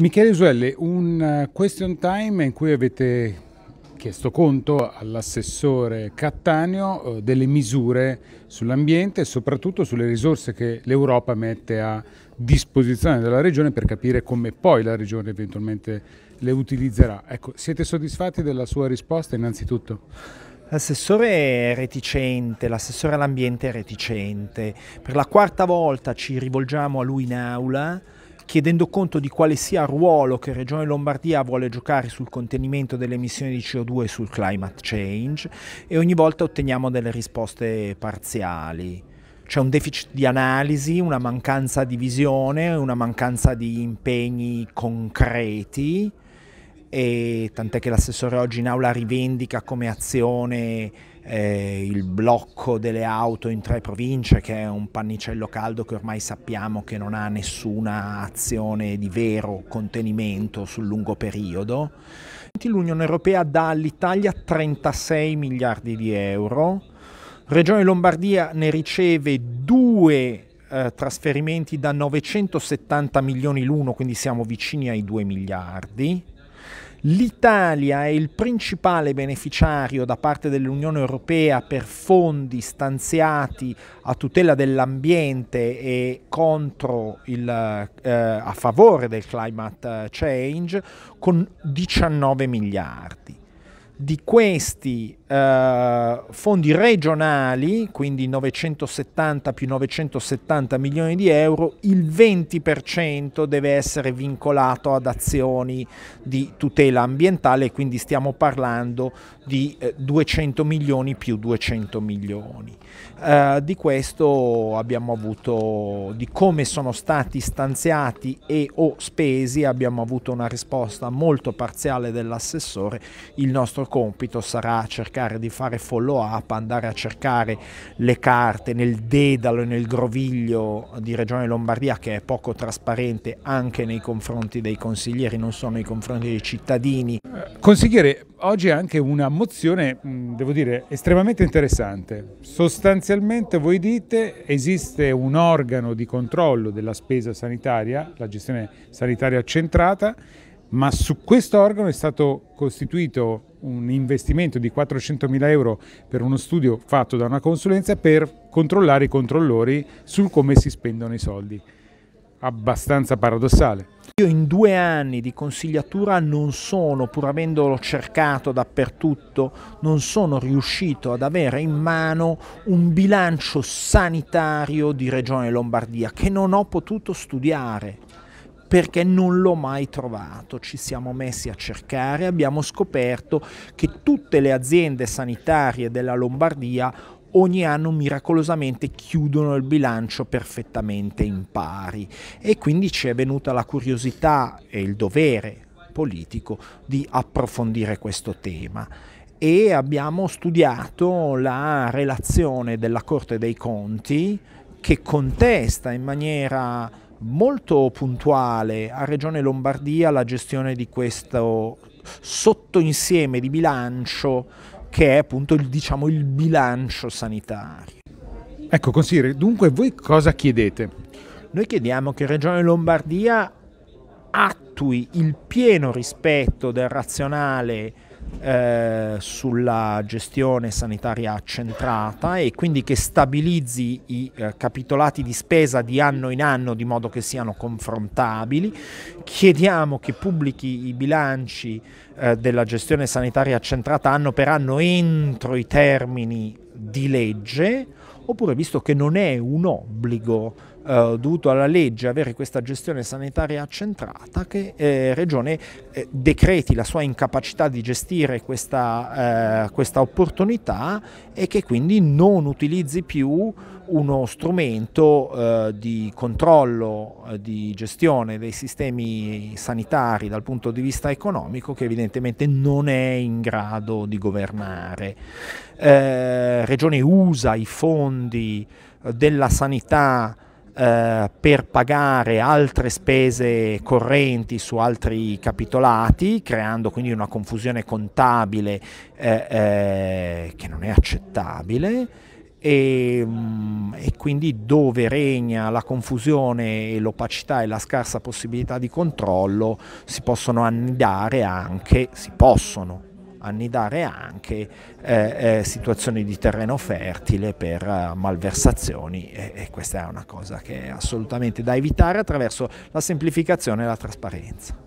Michele Usuelli, un eh, question time in cui avete chiesto conto all'assessore Cattaneo eh, delle misure sull'ambiente e soprattutto sulle risorse che l'Europa mette a disposizione della Regione per capire come poi la Regione eventualmente le utilizzerà. Ecco, siete soddisfatti della sua risposta innanzitutto? L'assessore è reticente, l'assessore all'ambiente è reticente. Per la quarta volta ci rivolgiamo a lui in aula chiedendo conto di quale sia il ruolo che Regione Lombardia vuole giocare sul contenimento delle emissioni di CO2 e sul climate change e ogni volta otteniamo delle risposte parziali. C'è un deficit di analisi, una mancanza di visione, una mancanza di impegni concreti e tant'è che l'assessore oggi in aula rivendica come azione eh, il blocco delle auto in tre province, che è un pannicello caldo che ormai sappiamo che non ha nessuna azione di vero contenimento sul lungo periodo. L'Unione Europea dà all'Italia 36 miliardi di euro, Regione Lombardia ne riceve due eh, trasferimenti da 970 milioni l'uno, quindi siamo vicini ai 2 miliardi. L'Italia è il principale beneficiario da parte dell'Unione Europea per fondi stanziati a tutela dell'ambiente e il, eh, a favore del climate eh, change con 19 miliardi. Di questi eh, fondi regionali, quindi 970 più 970 milioni di euro, il 20% deve essere vincolato ad azioni di tutela ambientale, quindi stiamo parlando di eh, 200 milioni più 200 milioni. Eh, di questo abbiamo avuto, di come sono stati stanziati e o spesi, abbiamo avuto una risposta molto parziale dell'assessore, il nostro compito sarà cercare cercare di fare follow up, andare a cercare le carte nel dedalo e nel groviglio di Regione Lombardia che è poco trasparente anche nei confronti dei consiglieri, non solo nei confronti dei cittadini. Consigliere, oggi è anche una mozione, devo dire, estremamente interessante. Sostanzialmente voi dite esiste un organo di controllo della spesa sanitaria, la gestione sanitaria centrata, ma su questo organo è stato costituito un investimento di 400.000 euro per uno studio fatto da una consulenza per controllare i controllori sul come si spendono i soldi. Abbastanza paradossale. Io in due anni di consigliatura non sono, pur avendolo cercato dappertutto, non sono riuscito ad avere in mano un bilancio sanitario di Regione Lombardia che non ho potuto studiare perché non l'ho mai trovato. Ci siamo messi a cercare, abbiamo scoperto che tutte le aziende sanitarie della Lombardia ogni anno miracolosamente chiudono il bilancio perfettamente in pari e quindi ci è venuta la curiosità e il dovere politico di approfondire questo tema e abbiamo studiato la relazione della Corte dei Conti che contesta in maniera molto puntuale a Regione Lombardia la gestione di questo sottoinsieme di bilancio che è appunto il, diciamo, il bilancio sanitario. Ecco, consigliere, dunque voi cosa chiedete? Noi chiediamo che Regione Lombardia attui il pieno rispetto del razionale eh, sulla gestione sanitaria centrata e quindi che stabilizzi i eh, capitolati di spesa di anno in anno di modo che siano confrontabili. Chiediamo che pubblichi i bilanci eh, della gestione sanitaria centrata anno per anno entro i termini di legge, oppure visto che non è un obbligo eh, dovuto alla legge avere questa gestione sanitaria accentrata, che eh, Regione eh, decreti la sua incapacità di gestire questa, eh, questa opportunità e che quindi non utilizzi più uno strumento eh, di controllo, eh, di gestione dei sistemi sanitari dal punto di vista economico che evidentemente non è in grado di governare. Regione usa i fondi eh, della sanità eh, per pagare altre spese correnti su altri capitolati, creando quindi una confusione contabile eh, eh che non è accettabile. E, mm, e, quindi dove regna la confusione l'opacità e la scarsa possibilità di controllo si possono annidare anche, si possono annidare anche eh, eh, situazioni di terreno fertile per eh, malversazioni e, e, questa è una cosa che è assolutamente da evitare attraverso la semplificazione e la trasparenza.